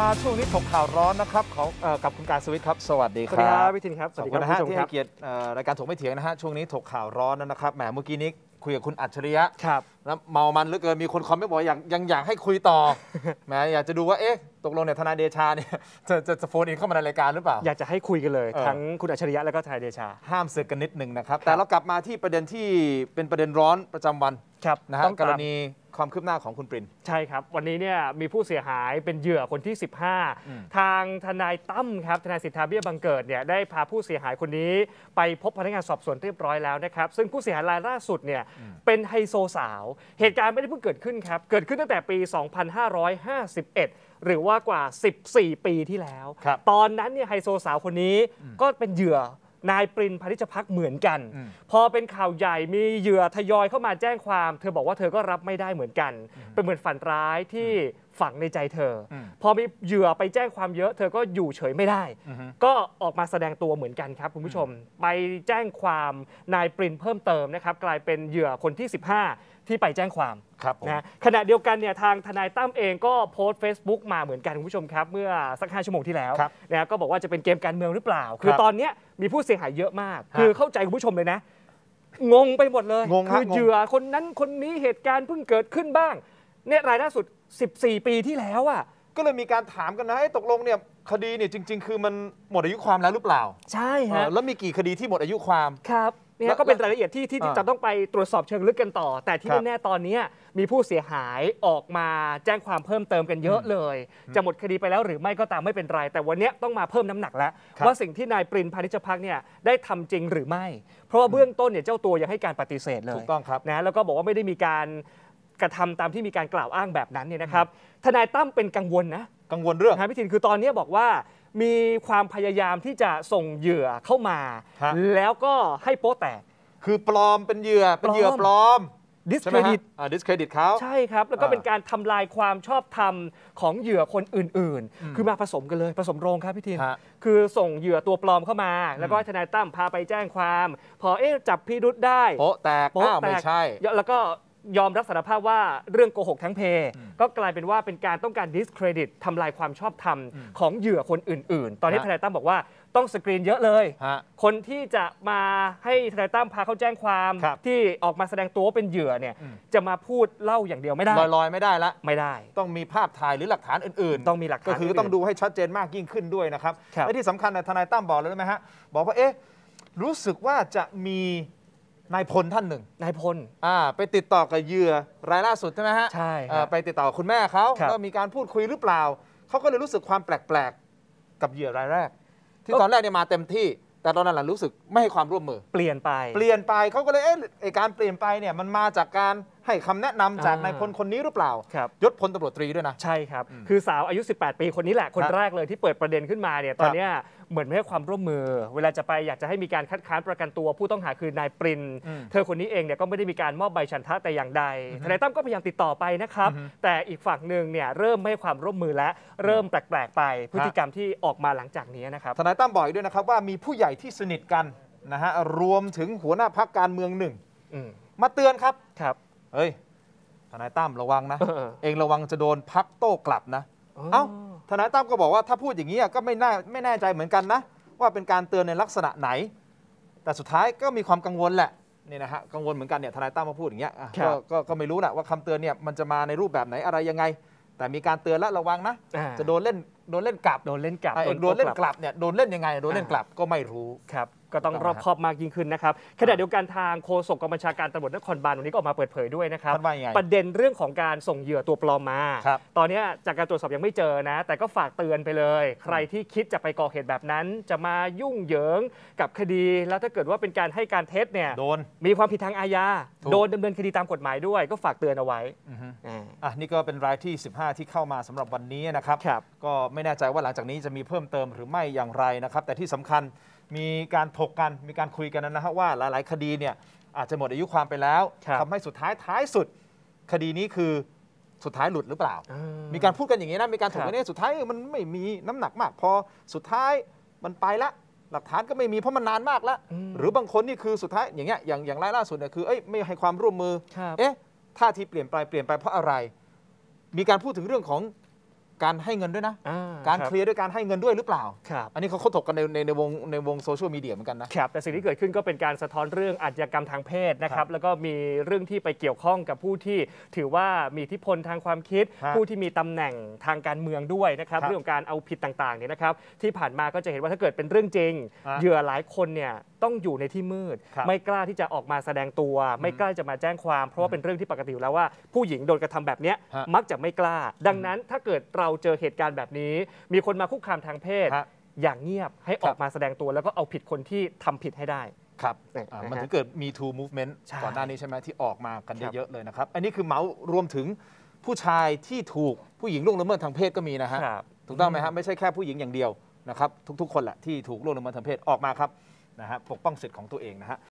มาช่วงนี้ถกข่าวร้อนนะครับของกับคุณการสวิทครับ สวัสดีครับสวัสดีครับพี่ทินครับสวัสดีครับท่านที่ให้เกียรติรายการถกไม่เถียงนะฮะช่วงนี้ถกข่าวร้อนนะครับ แหมเมื่อกี้นี้คุยกับคุณอัจฉริยะครับแล้วเมามันหรือเกินมีคนคอมเมนต์บอกอยากยังอยากให้คุยต่อแหมอยากจะดูว่าเอ๊ะตกลงเนี่ยทนายเดชาเนี่ยจะจะจะโฟนอินเข้ามาในรายการหรือเปล่าอยากจะให้คุยกันเลยทั้งคุณอัจฉริยะแล้วก็ทนายเดชา ห้ามเสือกกันนิดหนึ่งนะครับแต่เรากลับมาที่ประเด็นที่เป็นประเด็นร้อนประจำวันนะฮะกรณีความคืบหน้าของคุณปรินใช่ครับ วันนี้เนี่ยมีผู้เสียหายเป็นเหยื่อคนที่ 15 ทางทนายตั้มครับทนายสิทธาเบี้ยบังเกิดเนี่ยได้พาผู้เสียหายคนนี้ไปพบพนักงานสอบสวนเรียบร้อยแล้วนะครับ ซึ่งผู้เสียหายรายล่าสุดเนี่ยเป็นไฮโซสาว เหตุการณ์ไม่ได้เพิ่งเกิดขึ้นครับ เกิดขึ้นตั้งแต่ปี 2551 หรือว่ากว่า 14 ปีที่แล้ว ตอนนั้นเนี่ยไฮโซสาวคนนี้ก็เป็นเหยื่อนายปรินพานิชพักเหมือนกัน พอเป็นข่าวใหญ่มีเหยื่อทยอยเข้ามาแจ้งความ เธอบอกว่าเธอก็รับไม่ได้เหมือนกัน เป็นเหมือนฝันร้ายที่ฝังในใจเธอพอมีเหยื่อไปแจ้งความเยอะ เธอก็อยู่เฉยไม่ได้ ก็ออกมาแสดงตัวเหมือนกันครับคุณผู้ชม ไปแจ้งความนายปรินเพิ่มเติมนะครับ กลายเป็นเหยื่อคนที่ 15ที่ไปแจ้งความครับนะ ขณะเดียวกัน เนี่ย ทาง ทนายตั้มเองก็ โพสต์ Facebook มาเหมือนกัน คุณผู้ชมครับ เมื่อสักห้าชั่วโมงที่แล้ว นะ ก็บอกว่าจะเป็นเกมการเมือง หรือเปล่า คือตอนนี้มีผู้เสียหายเยอะมาก คือเข้าใจ คุณผู้ชมเลยนะ งงไป หมด เลย คือเหยื่อคนนั้นคนนี้เหตุการณ์ เพิ่ง เกิดขึ้นบ้าง เนี่ย ราย ล่าสุด 14 ปีที่แล้วอ่ะ ก็เลย มี การ ถาม กันนะให้ตกลง เนี่ย คดี เนี่ย จริง ๆ คือมันหมดอายุความแล้วหรือเปล่า ใช่ฮะแล้วมีกี่คดีที่หมดอายุความครับนี่ยก็เป็นรายละเอียดที่ที่จะต้องไปตรวจสอบเชิงลึกกันต่อ แต่ที่แน่ๆตอนนี้มีผู้เสียหายออกมาแจ้งความเพิ่มเติมกันเยอะเลย จะหมดคดีไปแล้วหรือไม่ก็ตามไม่เป็นไร แต่วันนี้ต้องมาเพิ่มน้ำหนักแล้วว่าสิ่งที่นายปรินพานิชพักเนี่ยได้ทำจริงหรือไม่ เพราะว่าเบื้องต้นเนี่ยเจ้าตัวยังให้การปฏิเสธเลยถูกต้องครับนะแล้วก็บอกว่าไม่ได้มีการกระทำตามที่มีการกล่าวอ้างแบบนั้นเนี่ยนะครับ ทนายตั้มเป็นกังวลนะกังวลเรื่องนะพพิธินคือตอนนี้บอกว่ามีความพยายามที่จะส่งเหยื่อเข้ามา แล้วก็ให้โป๊แตก คือปลอมเป็นเหยื่อเป็นเหยื่อปลอม ดิสเครดิตดิสเครดิตเขาใช่ครับ แล้วก็เป็นการทำลายความชอบธรรมของเหยื่อคนอื่น ๆ คือมาผสมกันเลยผสมโรงครับพี่ทีมคือส่งเหยื่อตัวปลอมเข้ามา แล้วก็ทนายตั้มพาไปแจ้งความ พอเอ๊ะจับพิรุษได้โป๊ะแตก๊แตกไม่ใช่แล้วก็ยอมรับสารภาพว่าเรื่องโกหกทั้งเพ ก็กลายเป็นว่าเป็นการต้องการดิสเครดิตทำลายความชอบธรรมของเหยื่อคนอื่น ๆ ตอนนี้ทนายตั้มบอกว่าต้องสกรีนเยอะเลย คนที่จะมาให้ทนายตั้มพาเขาแจ้งความ ที่ออกมาแสดงตัวว่าเป็นเหยื่อเนี่ยจะมาพูดเล่าอย่างเดียวไม่ได้ลอยๆไม่ได้ละไม่ได้ ต้องมีภาพ ถ่ายหรือหลักฐานอื่นๆต้องมีหลักฐานก็คือต้องดูให้ชัดเจนมากยิ่งขึ้นด้วยนะครับ และที่สำคัญทนายตั้มบอกแล้วไหมฮะบอกว่าเอ๊ะรู้สึกว่าจะมีนายพลท่านหนึ่ง นายพล อ่า ไปติดต่อกับเหยื่อรายล่าสุดใช่ไหมฮะใช่อ่ไปติดต่อคุณแม่เขาแล้วมีการพูดคุยหรือเปล่า เขาก็เลยรู้สึกความแปลกๆ กับเหยื่อรายแรก ที่ตอนแรกเนี่ยมาเต็มที่ แต่ตอนหลังรู้สึกไม่ให้ความร่วมมือ เปลี่ยนไป เปลี่ยนไปเขาก็เลย เอ๊ะการเปลี่ยนไปเนี่ยมันมาจากการให้คำแนะนำจากนายพลคนนี้หรือเปล่ายศพลตำรวจตรีด้วยนะ ใช่ครับ คือสาวอายุ 18 ปี คนนี้แหละคนแรกเลย ที่เปิดประเด็นขึ้นมาเนี่ยตอนนี้เหมือนไม่ให้ความร่วมมือ เวลาจะไปอยากจะให้มีการคัดค้านประกันตัว ผู้ต้องหาคือนายปริน เธอคนนี้เองเนี่ยก็ไม่ได้มีการมอบใบฉันทะแต่อย่างใดทนายตั้มก็พยายามติดต่อไปนะครับ แต่อีกฝั่งหนึ่งเนี่ยเริ่มไม่ให้ความร่วมมือและเริ่มแปลกๆไปพฤติกรรมที่ออกมาหลังจากนี้นะครับทนายตั้มบอกด้วยนะครับว่ามีผู้ใหญ่ที่สนิทกันนะฮะรวมถึงหัวหน้าพักการเมืองหนึ่งมาเตือนครับครับเฮ้ยทนายตั้มระวังนะ เองระวังจะโดนพักโต้กลับนะ เอ้าทนายตั้มก็บอกว่าถ้าพูดอย่างนี้ก็ไม่น่าไม่แน่ใจเหมือนกันนะว่าเป็นการเตือนในลักษณะไหน แต่สุดท้ายก็มีความกังวลแหละนี่นะฮะกังวลเหมือนกันเนี่ยทนายตั้มมาพูดอย่างเงี้ย ก็ก็ไม่รู้และว่าคำเตือนเนี่ยมันจะมาในรูปแบบไหนอะไรยังไง แต่มีการเตือนและระวังนะจะโดนเล่นโดนเล่นกลับโดนเล่นกลับโดนเล่นกลับเนี่ยโดนเล่นยังไงโดนเล่นกลับก็ไม่รู้ครับ ก็ต้องรอบคอบมากยิ่งขึ้นนะครับขณะเดียวกันทางโฆษกกองบัญชาการตำรวจนครบาลวันนี้ก็ออกมาเปิดเผยด้วยนะครับ ประเด็นเรื่องของการส่งเหยื่อตัวปลอมมาตอนนี้จากการตรวจสอบยังไม่เจอนะ แต่ก็ฝากเตือนไปเลย ใครที่คิดจะไปก่อเหตุแบบนั้น จะมายุ่งเหยิงกับคดี แล้วถ้าเกิดว่าเป็นการให้การเท็จเนี่ยโดนมีความผิดทางอาญา โดนดำเนินคดีตามกฎหมายด้วย ก็ฝากเตือนเอาไว้อ่านี่ก็เป็นรายที่ 15 ที่เข้ามาสำหรับวันนี้นะครับก็ไไม่แน่ใจว่าหลังจากนี้จะมีเพิ่มเติมหรือไม่อย่างไรนะครับ แต่ที่สำคัญมีการถกกันมีการคุยกันนะฮะว่า หลาย ๆคดีเนี่ย อาจจะหมดอายุความไปแล้วทำให้สุดท้ายท้ายสุดคดีนี้คือสุดท้ายหลุดหรือเปล่า มีการพูดกันอย่างนี้นะมีการถกกันเนี่ยสุดท้ายมันไม่มีน้ำหนักมากพอสุดท้ายมันไปละหลักฐานก็ไม่มีเพราะมันนานมากแล้วหรือบางคนนี่คือสุดท้ายอย่างเงี้ยอย่างอย่างล่าสุดเนี่ยคือเอ้ยไม่ให้ความร่วมมือเอ๊ะท่าทีเปลี่ยนไปเปลี่ยนไปเพราะอะไร มีการพูดถึงเรื่องของการให้เงินด้วยนะ การเคลียร์ด้วยการให้เงินด้วยหรือเปล่า อันนี้เขาเขาถกกันในในวงในวงโซเชียลมีเดียเหมือนกันนะครับแต่สิ่งที่เกิดขึ้นก็เป็นการสะท้อนเรื่องอาชญากรรมทางเพศนะครับ แล้วก็มีเรื่องที่ไปเกี่ยวข้องกับผู้ที่ถือว่ามีอิทธิพลทางความคิด ผู้ที่มีตำแหน่งทางการเมืองด้วยนะครับ เรื่ององการเอาผิดต่างๆเนี่ยนะครับ ที่ผ่านมาก็จะเห็นว่าถ้าเกิดเป็นเรื่องจริง เหยื่อหลายคนเนี่ยต้องอยู่ในที่มืดไม่กล้าที่จะออกมาแสดงตัว ไม่กล้าจะมาแจ้งความ เพราะว่าเป็นเรื่องที่ปกติแล้วว่าผู้หญิงโดนกระทำแบบนี้มักจะไม่กล้า ดังนั้นถ้าเกิดเราเจอเหตุการณ์แบบนี้มีคนมาคุกคามทางเพศ อย่างเงียบให้ออกมาแสดงตัว แล้วก็เอาผิดคนที่ทำผิดให้ได้ ครับมันถึงเกิด Me Too Movement ก่อนหน้านี้ใช่ไหมที่ออกมากันเยอะเลยนะครับอันนี้คือเมาส์รวมถึง ผู้ชายที่ถูกผู้หญิงล่วงละเมิดทางเพศก็มีนะฮะถูกต้องไหมฮะไม่ใช่แค่ผู้หญิงอย่างเดียวนะครับทุกๆคนแหละที่ถูกล่วงละเมิดทางเพศออกมาครับนะฮะปกป้องสิทธิ์ของตัวเองนะฮะ